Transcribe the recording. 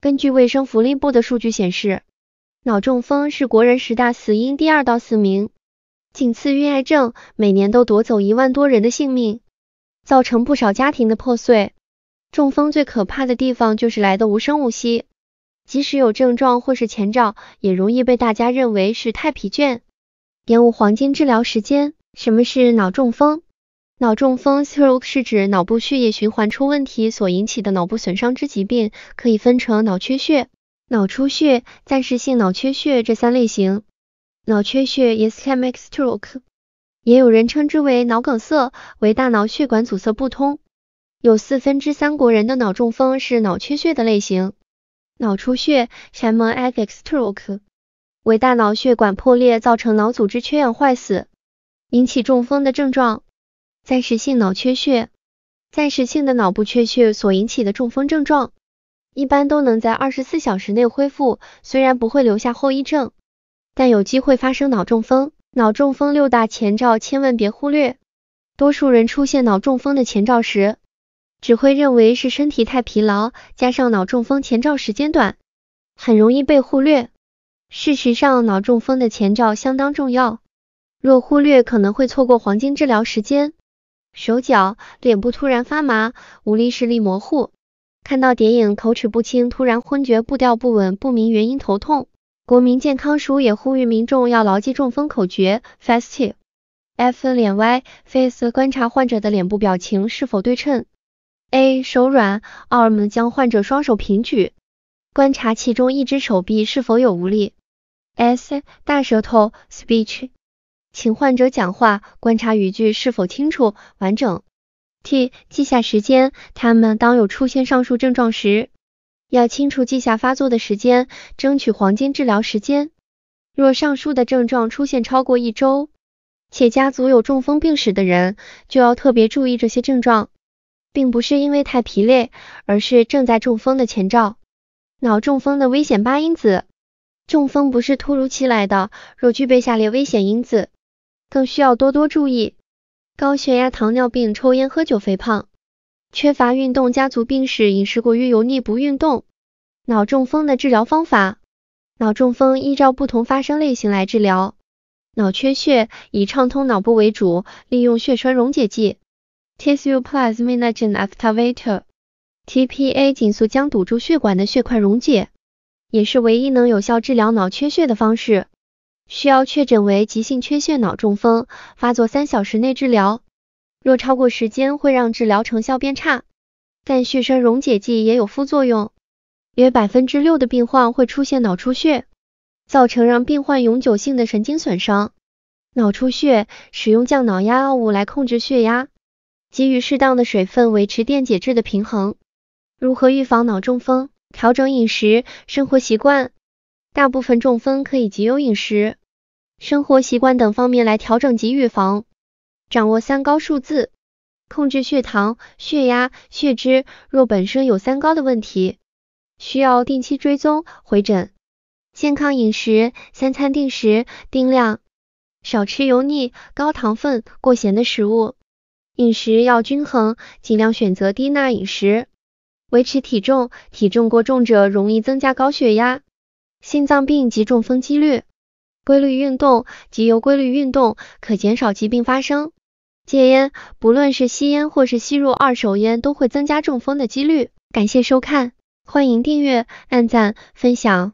根据卫生福利部的数据显示，脑中风是国人十大死因第二到四名，仅次于癌症，每年都夺走一万多人的性命，造成不少家庭的破碎。中风最可怕的地方就是来的无声无息，即使有症状或是前兆，也容易被大家认为是太疲倦，延误黄金治疗时间。什么是脑中风？脑中风 stroke 是指脑部血液循环出问题所引起的脑部损伤之疾病，可以分成脑缺血、脑出血、暂时性脑缺血这三类型。脑缺血 ischemic stroke 也有人称之为脑梗塞，为大脑血管阻塞不通。有四分之三国人的脑中风是脑缺血的类型。脑出血 h e m o r a g i c stroke 为大脑血管破裂造成脑组织缺氧坏死，引起中风的症状。暂时性脑缺血，暂时性的脑部缺血所引起的中风症状，一般都能在二十四小时内恢复，虽然不会留下后遗症，但有机会发生脑中风。脑中风六大前兆千万别忽略，多数人出现脑中风的前兆时，只会认为是身体太疲劳，加上脑中风前兆时间短，很容易被忽略。事实上，脑中风的前兆相当重要，若忽略可能会错过黄金治疗时间。手脚、脸部突然发麻、无力，视力模糊，看到叠影，口齿不清，突然昏厥，步调不稳，不明原因头痛。国民健康署也呼吁民众要牢记中风口诀 FAST，F 脸歪，Face，观察患者的脸部表情是否对称。A 手软，Arm，将患者双手平举，观察其中一只手臂是否有无力。S 大舌头，Speech。请患者讲话，观察语句是否清楚完整。t 记下时间。他们当有出现上述症状时，要清楚记下发作的时间，争取黄金治疗时间。若上述的症状出现超过一周，且家族有中风病史的人，就要特别注意这些症状，并不是因为太疲累，而是正在中风的前兆。脑中风的危险八因子，中风不是突如其来的，若具备下列危险因子，更需要多多注意高血压、糖尿病、抽烟、喝酒、肥胖、缺乏运动、家族病史、饮食过于油腻、不运动。脑中风的治疗方法，脑中风依照不同发生类型来治疗。脑缺血以畅通脑部为主，利用血栓溶解剂 tissue plasminogen activator (TPA) 紧速将堵住血管的血块溶解，也是唯一能有效治疗脑缺血的方式。需要确诊为急性缺血脑中风，发作三小时内治疗，若超过时间会让治疗成效变差。但血栓溶解剂也有副作用，约百分之六的病患会出现脑出血，造成让病患永久性的神经损伤。脑出血使用降脑压药物来控制血压，给予适当的水分维持电解质的平衡。如何预防脑中风？调整饮食、生活习惯。大部分中风可以藉由饮食。生活习惯等方面来调整及预防，掌握三高数字，控制血糖、血压、血脂。若本身有三高的问题，需要定期追踪回诊。健康饮食，三餐定时定量，少吃油腻、高糖分、过咸的食物，饮食要均衡，尽量选择低钠饮食。维持体重，体重过重者容易增加高血压、心脏病及中风几率。规律运动及有规律运动可减少疾病发生。戒烟，不论是吸烟或是吸入二手烟，都会增加中风的几率。感谢收看，欢迎订阅、按赞、分享。